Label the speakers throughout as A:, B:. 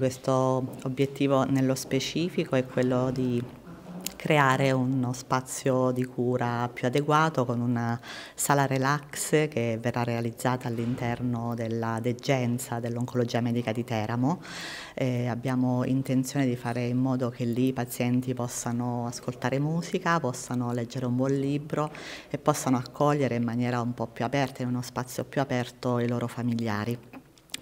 A: Questo obiettivo nello specifico è quello di creare uno spazio di cura più adeguato con una sala relax che verrà realizzata all'interno della degenza dell'oncologia medica di Teramo. Eh, abbiamo intenzione di fare in modo che lì i pazienti possano ascoltare musica, possano leggere un buon libro e possano accogliere in maniera un po' più aperta, in uno spazio più aperto, i loro familiari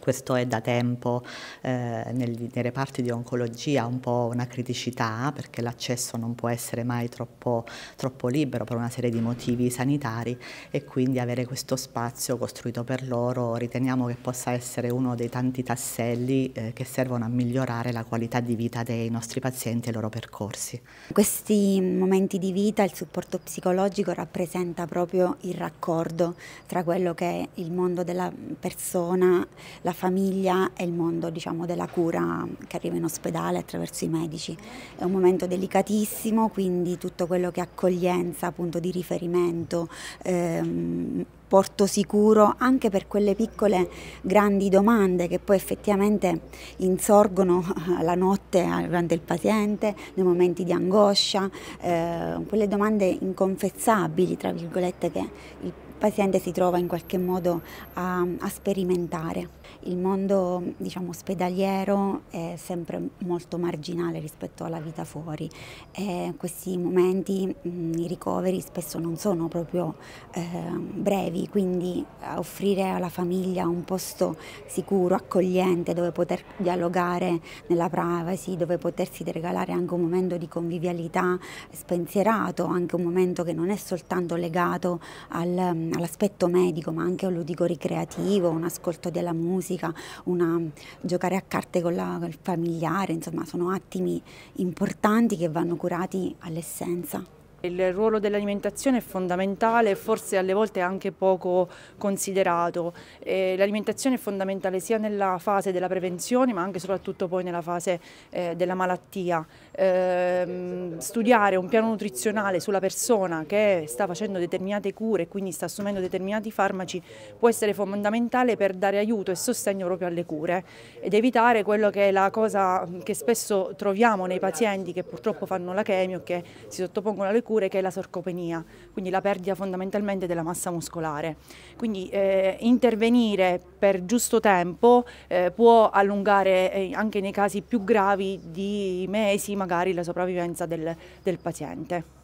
A: questo è da tempo eh, nel, nei reparti di oncologia un po' una criticità perché l'accesso non può essere mai troppo, troppo libero per una serie di motivi sanitari e quindi avere questo spazio costruito per loro riteniamo che possa essere uno dei tanti tasselli eh, che servono a migliorare la qualità di vita dei nostri pazienti e
B: i loro percorsi. Questi momenti di vita, il supporto psicologico rappresenta proprio il raccordo tra quello che è il mondo della persona, la famiglia e il mondo diciamo, della cura che arriva in ospedale attraverso i medici. È un momento delicatissimo, quindi tutto quello che è accoglienza, punto di riferimento, ehm, porto sicuro anche per quelle piccole grandi domande che poi effettivamente insorgono la notte eh, durante il paziente, nei momenti di angoscia, eh, quelle domande inconfessabili, tra virgolette, che il paziente si trova in qualche modo a, a sperimentare. Il mondo diciamo, ospedaliero è sempre molto marginale rispetto alla vita fuori e questi momenti, mh, mm, i ricoveri spesso non sono proprio eh, brevi brevi, quindi eh, offrire alla famiglia un posto sicuro, accogliente, dove poter dialogare nella privacy, dove potersi regalare anche un momento di convivialità spensierato, anche un momento che non è soltanto legato al, mm, all'aspetto medico, ma anche un ludico ricreativo, un ascolto della musica, una, mm, giocare a carte con, la, con il familiare, insomma sono attimi importanti che vanno curati all'essenza.
C: Il ruolo dell'alimentazione è fondamentale e forse alle volte anche poco considerato. L'alimentazione è fondamentale sia nella fase della prevenzione ma anche e soprattutto poi nella fase eh, della malattia. Ehm, studiare un piano nutrizionale sulla persona che sta facendo determinate cure e quindi sta assumendo determinati farmaci può essere fondamentale per dare aiuto e sostegno proprio alle cure ed evitare quello che è la cosa che spesso troviamo nei pazienti che purtroppo fanno la chemio, che si sottopongono alle cure cure che è la sarcopenia, quindi la perdita fondamentalmente della massa muscolare. Quindi eh, intervenire per giusto tempo eh, può allungare eh, anche nei casi più gravi di mesi magari la sopravvivenza del, del paziente.